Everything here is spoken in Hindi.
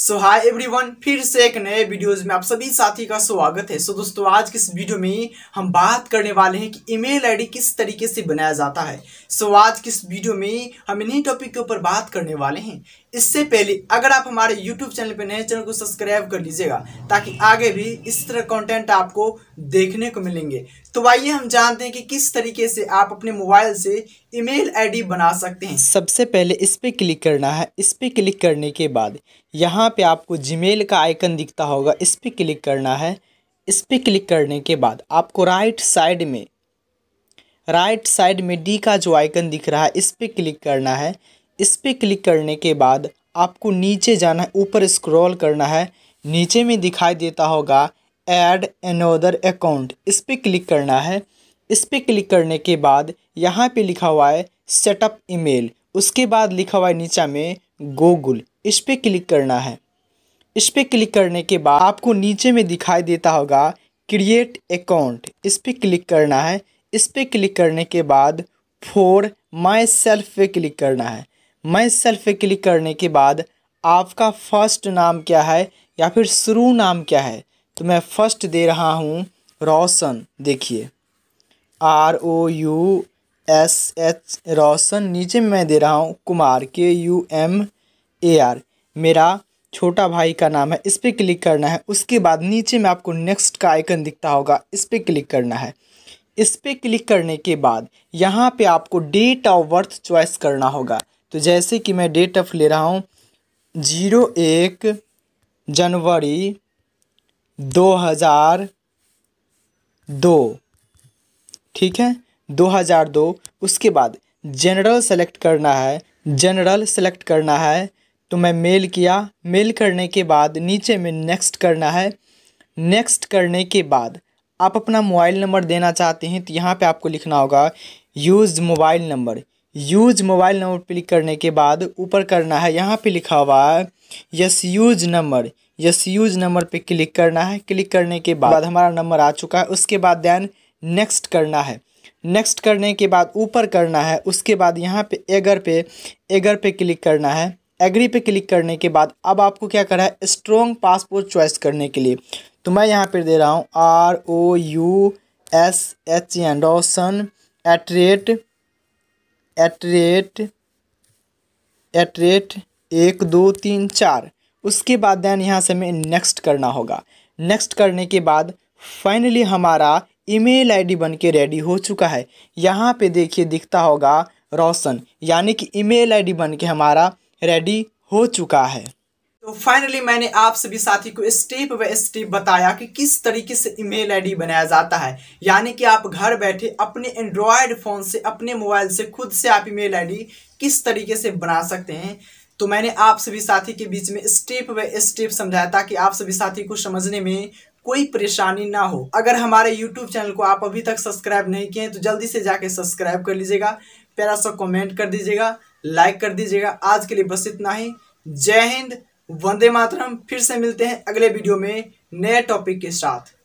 सो हाय एवरीवन फिर से एक नए वीडियोज में आप सभी साथी का स्वागत है सो so, दोस्तों आज के इस वीडियो में हम बात करने वाले हैं कि ईमेल आईडी किस तरीके से बनाया जाता है सो so, आज के इस वीडियो में हम इन्हीं टॉपिक के ऊपर बात करने वाले हैं इससे पहले अगर आप हमारे यूट्यूब चैनल पर नए चैनल को सब्सक्राइब कर लीजिएगा ताकि आगे भी इस तरह कंटेंट आपको देखने को मिलेंगे तो आइए हम जानते हैं कि किस तरीके से आप अपने मोबाइल से ईमेल आईडी बना सकते हैं सबसे पहले इस पर क्लिक करना है इस पर क्लिक करने के बाद यहाँ पे आपको जीमेल का आइकन दिखता होगा इस पर क्लिक करना है इस पर क्लिक करने के बाद आपको राइट साइड में राइट साइड में डी का जो आइकन दिख रहा है इस पर क्लिक करना है इस पर क्लिक करने के बाद आपको नीचे जाना है ऊपर स्क्रॉल करना है नीचे में दिखाई देता होगा ऐड एनोदर अकाउंट इस पर क्लिक करना है इस पर क्लिक करने के बाद यहाँ पे लिखा हुआ है सेटअप ईमेल उसके बाद लिखा हुआ है नीचा में गूगल इस पर क्लिक करना है इस पर क्लिक करने के बाद आपको नीचे में दिखाई देता होगा क्रिएट अकाउंट इस पर क्लिक करना है इस पर क्लिक करने के बाद फोर माई सेल्फ पे क्लिक करना है माई सेल्फ पे क्लिक करने के बाद आपका फर्स्ट नाम क्या है या फिर शुरू नाम क्या है तो मैं फर्स्ट दे रहा हूँ रोशन देखिए R O U S H Raushan नीचे मैं दे रहा हूँ कुमार के यू एम ए आर मेरा छोटा भाई का नाम है इस पर क्लिक करना है उसके बाद नीचे में आपको नेक्स्ट का आइकन दिखता होगा इस पर क्लिक करना है इस पर क्लिक करने के बाद यहाँ पे आपको डेट ऑफ बर्थ चॉइस करना होगा तो जैसे कि मैं डेट ऑफ ले रहा हूँ जीरो एक जनवरी दो हज़ार दो ठीक है 2002 उसके बाद जनरल सेलेक्ट करना है जनरल सेलेक्ट करना है तो मैं मेल किया मेल करने के बाद नीचे में नेक्स्ट करना है नेक्स्ट करने के बाद आप अपना मोबाइल नंबर देना चाहते हैं तो यहाँ पे आपको लिखना होगा use mobile number use mobile number click करने के बाद ऊपर करना है यहाँ पे लिखा हुआ है yes use number yes use number पे क्लिक करना है क्लिक करने के बाद हमारा नंबर आ चुका है उसके बाद दैन नेक्स्ट करना है नेक्स्ट करने के बाद ऊपर करना है उसके बाद यहाँ पे एगर पे एगर पे क्लिक करना है एग्री पे क्लिक करने के बाद अब आपको क्या करना है स्ट्रॉन्ग पासपोर्ट चॉइस करने के लिए तो मैं यहाँ पर दे रहा हूँ R O U S H N Roshan at rate at rate at rate एक दो तीन चार उसके बाद दैन यहाँ से हमें नेक्स्ट करना होगा नेक्स्ट करने के बाद फाइनली हमारा ईमेल आईडी बनके रेडी हो चुका है यहाँ पे देखिए दिखता होगा रोशन यानी कि ईमेल आईडी बनके हमारा रेडी हो चुका है तो फाइनली मैंने आप सभी साथी को स्टेप बाय स्टेप बताया कि किस तरीके से ईमेल आईडी बनाया जाता है यानी कि आप घर बैठे अपने एंड्रॉयड फ़ोन से अपने मोबाइल से खुद से आप ईमेल आईडी किस तरीके से बना सकते हैं तो मैंने आप सभी साथी के बीच में स्टेप बाय स्टेप समझाया ताकि आप सभी साथी को समझने में कोई परेशानी ना हो अगर हमारे YouTube चैनल को आप अभी तक सब्सक्राइब नहीं किए तो जल्दी से जाके सब्सक्राइब कर लीजिएगा प्यारा सा कमेंट कर दीजिएगा लाइक कर दीजिएगा आज के लिए बस इतना ही जय हिंद वंदे मातरम फिर से मिलते हैं अगले वीडियो में नए टॉपिक के साथ